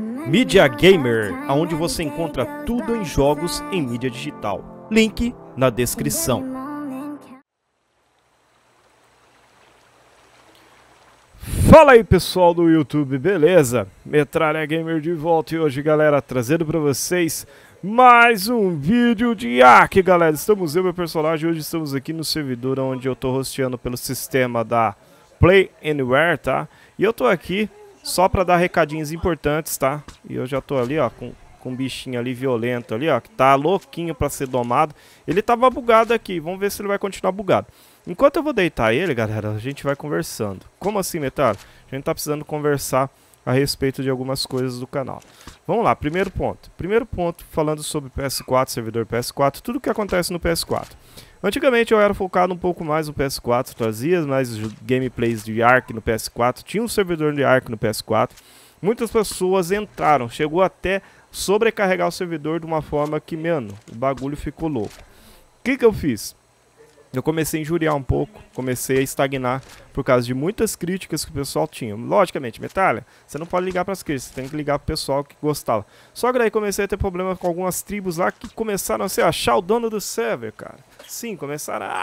Media Gamer, aonde você encontra tudo em jogos em mídia digital. Link na descrição. Fala aí pessoal do YouTube, beleza? Metralha Gamer de volta e hoje galera, trazendo para vocês mais um vídeo de hack galera. Estamos eu e meu personagem, hoje estamos aqui no servidor onde eu tô hosteando pelo sistema da Play Anywhere, tá? E eu tô aqui só para dar recadinhos importantes, tá? E eu já tô ali, ó, com, com um bichinho ali violento ali, ó, que tá louquinho para ser domado. Ele tava bugado aqui, vamos ver se ele vai continuar bugado. Enquanto eu vou deitar ele, galera, a gente vai conversando. Como assim, Metal? A gente tá precisando conversar a respeito de algumas coisas do canal. Vamos lá, primeiro ponto. Primeiro ponto, falando sobre PS4, servidor PS4, tudo que acontece no PS4. Antigamente eu era focado um pouco mais no PS4, trazia mais gameplays de Ark no PS4, tinha um servidor de Ark no PS4. Muitas pessoas entraram, chegou até sobrecarregar o servidor de uma forma que, mano, o bagulho ficou louco. O que, que eu fiz? eu comecei a injuriar um pouco, comecei a estagnar por causa de muitas críticas que o pessoal tinha. Logicamente, Metalha, você não pode ligar para as críticas, você tem que ligar para o pessoal que gostava. Só que daí comecei a ter problema com algumas tribos lá que começaram a se achar o dono do server, cara. Sim, começaram a.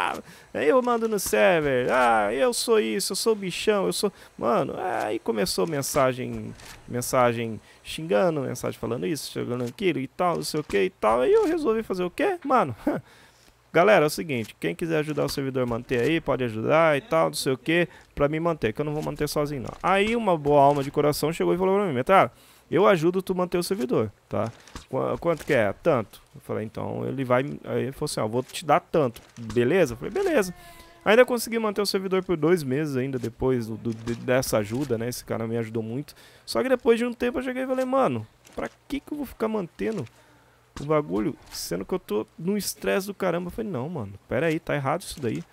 Ah, eu mando no server, ah, eu sou isso, eu sou bichão, eu sou. Mano, aí começou mensagem, mensagem xingando, mensagem falando isso, xingando aquilo e tal, não sei o que e tal. Aí eu resolvi fazer o quê? Mano. Galera, é o seguinte, quem quiser ajudar o servidor a manter aí, pode ajudar e tal, não sei o que, pra me manter, que eu não vou manter sozinho não. Aí uma boa alma de coração chegou e falou pra mim, Metralha, eu ajudo tu manter o servidor, tá? Qu quanto que é? Tanto. Eu falei, então ele vai. Aí ele falou assim: ó, ah, vou te dar tanto, beleza? Eu falei, beleza. Ainda consegui manter o servidor por dois meses ainda depois do, do, dessa ajuda, né? Esse cara me ajudou muito. Só que depois de um tempo eu cheguei e falei, mano, pra que que eu vou ficar mantendo o bagulho, sendo que eu tô num estresse do caramba. Eu falei, não, mano, pera aí, tá errado isso daí.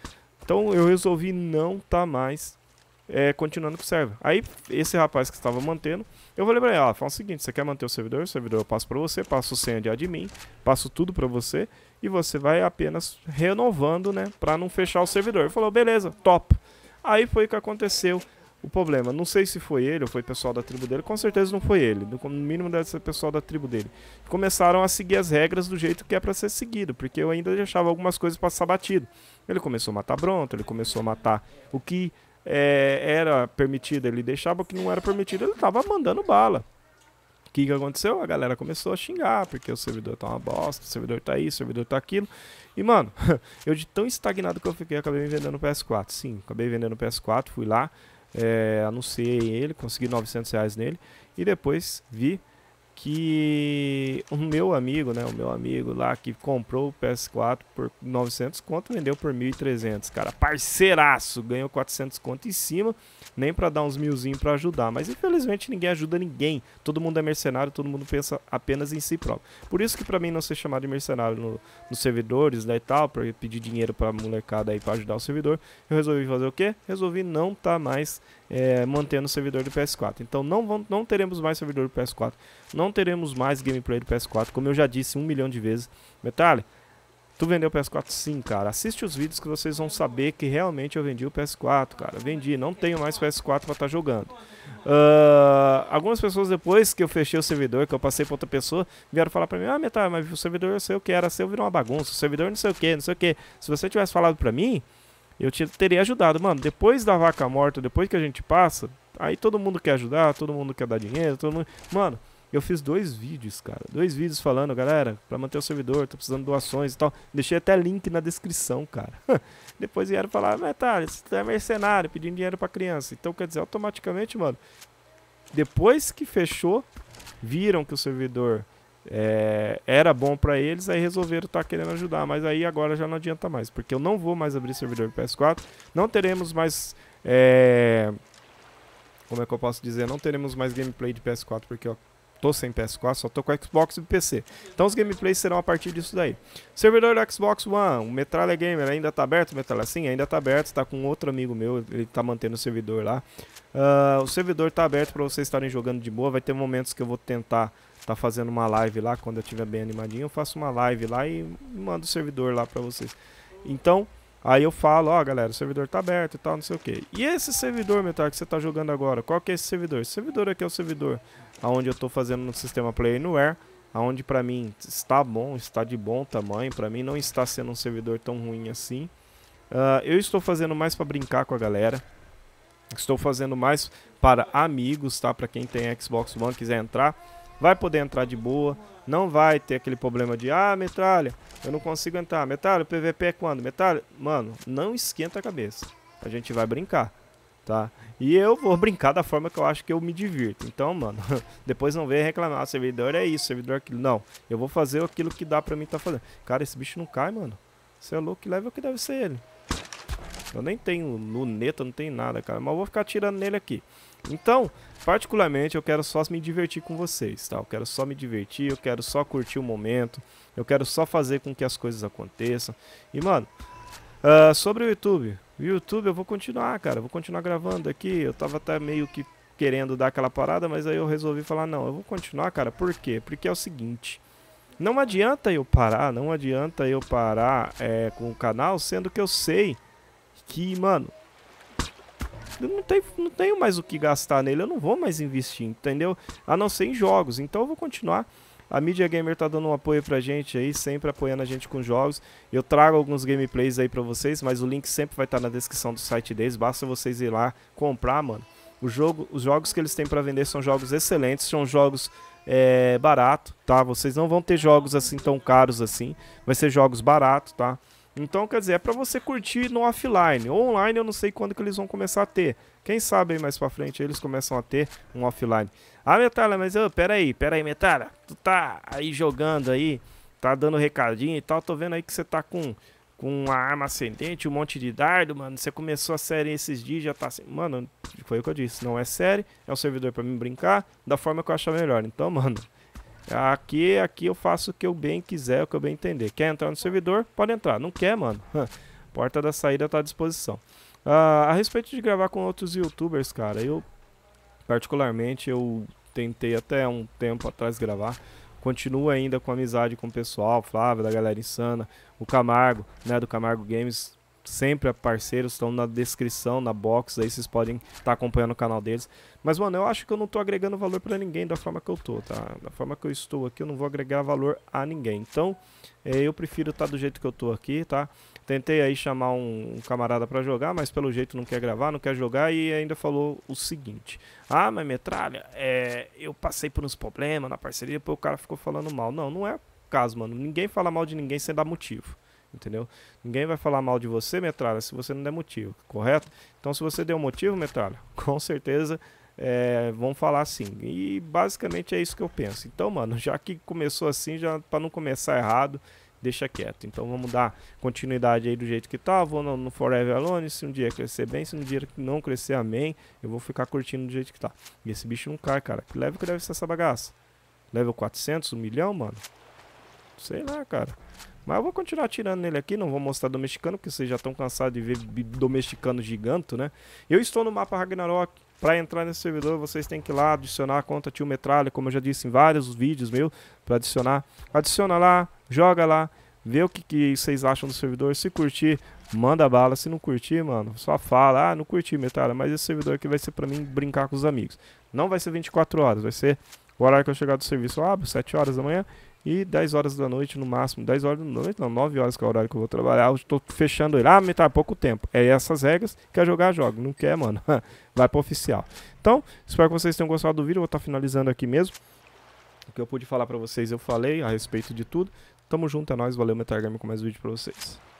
Então eu resolvi não tá mais é, continuando com o server. Aí esse rapaz que estava mantendo, eu falei pra ele, ah, fala o seguinte, você quer manter o servidor? O servidor eu passo pra você, passo senha de admin, passo tudo pra você e você vai apenas renovando, né, pra não fechar o servidor. Ele falou, beleza, top. Aí foi o que aconteceu. O problema, não sei se foi ele ou foi pessoal da tribo dele, com certeza não foi ele, no mínimo deve ser pessoal da tribo dele. Começaram a seguir as regras do jeito que é para ser seguido, porque eu ainda deixava algumas coisas passar batido. Ele começou a matar Bronto, ele começou a matar o que é, era permitido, ele deixava o que não era permitido, ele tava mandando bala. O que, que aconteceu? A galera começou a xingar, porque o servidor tá uma bosta, o servidor tá isso, o servidor tá aquilo. E, mano, eu de tão estagnado que eu fiquei, acabei vendendo o PS4. Sim, acabei vendendo o PS4, fui lá, é, anunciei ele, consegui 900 reais nele e depois vi que o meu amigo, né, o meu amigo lá que comprou o PS4 por 900 conto, vendeu por 1.300, cara, parceiraço, ganhou 400 conto em cima, nem para dar uns milzinho para ajudar, mas infelizmente ninguém ajuda ninguém, todo mundo é mercenário, todo mundo pensa apenas em si próprio, por isso que para mim não ser chamado de mercenário no, nos servidores, né, e tal, para pedir dinheiro para molecada aí para ajudar o servidor, eu resolvi fazer o quê? Resolvi não tá mais é, mantendo o servidor do PS4, então não, vão, não teremos mais servidor do PS4, não não teremos mais gameplay do PS4, como eu já disse um milhão de vezes. Metalli, tu vendeu o PS4? Sim, cara. Assiste os vídeos que vocês vão saber que realmente eu vendi o PS4, cara. Vendi, não tenho mais PS4 pra estar tá jogando. Uh, algumas pessoas depois que eu fechei o servidor, que eu passei pra outra pessoa, vieram falar pra mim, ah, Metalli, mas o servidor é eu sei o que era seu, virou uma bagunça, o servidor não sei o que, não sei o que. Se você tivesse falado pra mim, eu te, teria ajudado. Mano, depois da vaca morta, depois que a gente passa, aí todo mundo quer ajudar, todo mundo quer dar dinheiro, todo mundo... Mano, eu fiz dois vídeos, cara. Dois vídeos falando, galera, para manter o servidor, tô precisando de doações e tal. Deixei até link na descrição, cara. Depois vieram falar, metade tá, você é mercenário, pedindo dinheiro para criança. Então, quer dizer, automaticamente, mano, depois que fechou, viram que o servidor é, era bom para eles, aí resolveram estar tá querendo ajudar, mas aí agora já não adianta mais, porque eu não vou mais abrir servidor PS4, não teremos mais. É, como é que eu posso dizer? Não teremos mais gameplay de PS4, porque eu tô sem PS4, só tô com Xbox e PC. Então os gameplays serão a partir disso daí. Servidor do Xbox One, o Metralha Gamer ainda tá aberto, o Metralha? Sim, ainda tá aberto, tá com outro amigo meu, ele tá mantendo o servidor lá. Uh, o servidor tá aberto para vocês estarem jogando de boa, vai ter momentos que eu vou tentar tá fazendo uma live lá, quando eu estiver bem animadinho, eu faço uma live lá e mando o servidor lá para vocês. Então, Aí eu falo, ó, oh, galera, o servidor tá aberto e tal, não sei o que. E esse servidor, Metal, que você tá jogando agora, qual que é esse servidor? Esse servidor aqui é o servidor aonde eu tô fazendo no sistema Play Anywhere, aonde para mim está bom, está de bom tamanho, para mim não está sendo um servidor tão ruim assim. Uh, eu estou fazendo mais para brincar com a galera. Estou fazendo mais para amigos, tá? Para quem tem Xbox One quiser entrar vai poder entrar de boa, não vai ter aquele problema de, ah, metralha, eu não consigo entrar, metralha, o PVP é quando? Metralha, mano, não esquenta a cabeça, a gente vai brincar, tá? E eu vou brincar da forma que eu acho que eu me divirto, então, mano, depois não vem reclamar, ah, servidor é isso, servidor é aquilo, não, eu vou fazer aquilo que dá pra mim tá fazendo. Cara, esse bicho não cai, mano, você é louco, que level que deve ser ele? Eu nem tenho luneta, não tenho nada, cara, mas eu vou ficar tirando nele aqui. Então, particularmente, eu quero só me divertir com vocês, tá? Eu quero só me divertir, eu quero só curtir o momento, eu quero só fazer com que as coisas aconteçam. E, mano, uh, sobre o YouTube. O YouTube eu vou continuar, cara, eu vou continuar gravando aqui. Eu tava até meio que querendo dar aquela parada, mas aí eu resolvi falar, não, eu vou continuar, cara. Por quê? Porque é o seguinte... Não adianta eu parar, não adianta eu parar é, com o canal, sendo que eu sei que, mano, eu não tenho, não tenho mais o que gastar nele, eu não vou mais investir, entendeu? A não ser em jogos. Então eu vou continuar. A Media Gamer tá dando um apoio pra gente aí, sempre apoiando a gente com jogos. Eu trago alguns gameplays aí pra vocês, mas o link sempre vai estar tá na descrição do site deles. Basta vocês ir lá comprar, mano. O jogo, os jogos que eles têm para vender são jogos excelentes, são jogos é, barato, tá? Vocês não vão ter jogos assim tão caros assim. Vai ser jogos baratos tá? Então, quer dizer, é para você curtir no offline. Online eu não sei quando que eles vão começar a ter. Quem sabe aí mais para frente eles começam a ter um offline. Ah, Metala, mas oh, peraí, peraí, Metala. Tu tá aí jogando aí, tá dando recadinho e tal. Tô vendo aí que você tá com, com uma arma ascendente, um monte de dardo, mano. Você começou a série esses dias, já tá assim. Mano, foi o que eu disse. Não é série, é um servidor para mim brincar da forma que eu achar melhor. Então, mano, Aqui, aqui eu faço o que eu bem quiser, o que eu bem entender. Quer entrar no servidor? Pode entrar. Não quer, mano? Porta da saída está à disposição. Uh, a respeito de gravar com outros youtubers, cara, eu particularmente eu tentei até um tempo atrás gravar. Continuo ainda com amizade com o pessoal, Flávio, da galera insana, o Camargo, né, do Camargo Games, sempre parceiros, estão na descrição, na box, aí vocês podem estar tá acompanhando o canal deles. Mas, mano, eu acho que eu não tô agregando valor para ninguém da forma que eu tô, tá? Da forma que eu estou aqui, eu não vou agregar valor a ninguém. Então, eh, eu prefiro estar tá do jeito que eu tô aqui, tá? Tentei aí chamar um, um camarada para jogar, mas pelo jeito não quer gravar, não quer jogar e ainda falou o seguinte. Ah, mas metralha, é, eu passei por uns problemas na parceria, depois o cara ficou falando mal. Não, não é caso, mano. Ninguém fala mal de ninguém sem dar motivo entendeu? Ninguém vai falar mal de você, metralha, se você não der motivo, correto? Então, se você der um motivo, metralha, com certeza é, vão falar assim. E basicamente é isso que eu penso. Então, mano, já que começou assim, já para não começar errado, deixa quieto. Então, vamos dar continuidade aí do jeito que tá. Vou no, no Forever Alone. Se um dia crescer bem, se um dia não crescer, amém. Eu vou ficar curtindo do jeito que tá. E esse bicho não cai, cara. Que leve que deve ser essa bagaça? Level 400, um milhão, mano? Sei lá, cara. Mas eu vou continuar tirando nele aqui, não vou mostrar mexicano porque vocês já estão cansados de ver mexicano giganto, né? Eu estou no mapa Ragnarok. Para entrar nesse servidor, vocês têm que ir lá adicionar a conta Tio Metralha, como eu já disse em vários vídeos meu, para adicionar. Adiciona lá, joga lá, vê o que, que vocês acham do servidor. Se curtir, manda bala. Se não curtir, mano, só fala. Ah, não curti, Metralha, mas esse servidor aqui vai ser para mim brincar com os amigos. Não vai ser 24 horas, vai ser o horário que eu chegar do serviço. Eu abro 7 horas da manhã e 10 horas da noite, no máximo, 10 horas da noite, não, 9 horas que é o horário que eu vou trabalhar, eu estou fechando ele. Ah, me tá pouco tempo. É essas regras. Quer jogar, joga. Não quer, mano. Vai pro oficial. Então, espero que vocês tenham gostado do vídeo. Eu vou estar tá finalizando aqui mesmo. O que eu pude falar para vocês, eu falei a respeito de tudo. Tamo junto, é nóis. Valeu, Metagame, com mais vídeo para vocês.